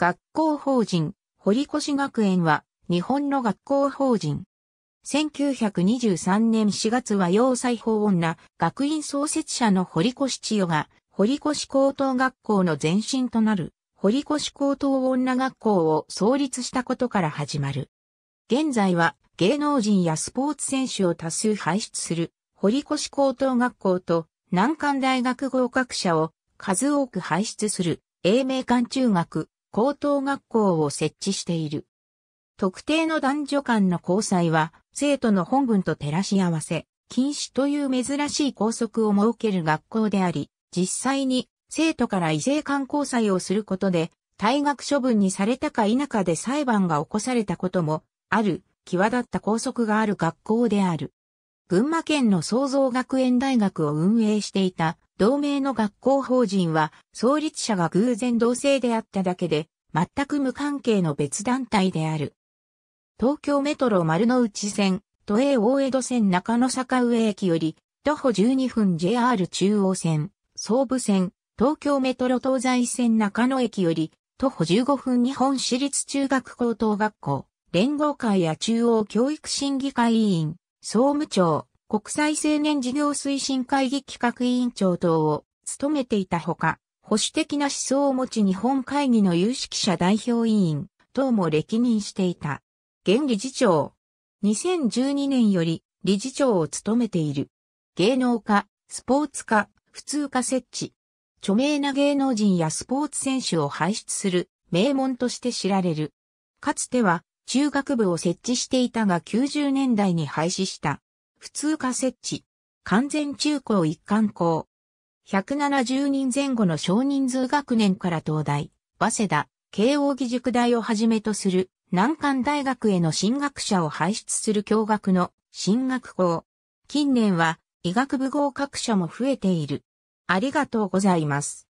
学校法人、堀越学園は、日本の学校法人。1923年4月は要塞法女、学院創設者の堀越千代が、堀越高等学校の前身となる、堀越高等女学校を創立したことから始まる。現在は、芸能人やスポーツ選手を多数輩出する、堀越高等学校と、難関大学合格者を数多く輩出する、英明館中学、高等学校を設置している。特定の男女間の交際は、生徒の本文と照らし合わせ、禁止という珍しい校則を設ける学校であり、実際に生徒から異性間交際をすることで、退学処分にされたか否かで裁判が起こされたことも、ある、際立った校則がある学校である。群馬県の創造学園大学を運営していた同盟の学校法人は、創立者が偶然同性であっただけで、全く無関係の別団体である。東京メトロ丸の内線、都営大江戸線中野坂上駅より、徒歩12分 JR 中央線、総武線、東京メトロ東西線中野駅より、徒歩15分日本私立中学高等学校、連合会や中央教育審議会委員、総務庁、国際青年事業推進会議企画委員長等を務めていたほか、保守的な思想を持ち日本会議の有識者代表委員等も歴任していた。現理事長。2012年より理事長を務めている。芸能家、スポーツ家、普通家設置。著名な芸能人やスポーツ選手を輩出する名門として知られる。かつては中学部を設置していたが90年代に廃止した。普通科設置。完全中高一貫校。170人前後の少人数学年から東大、早稲田、慶応義塾大をはじめとする難関大学への進学者を輩出する教学の進学校。近年は医学部合格者も増えている。ありがとうございます。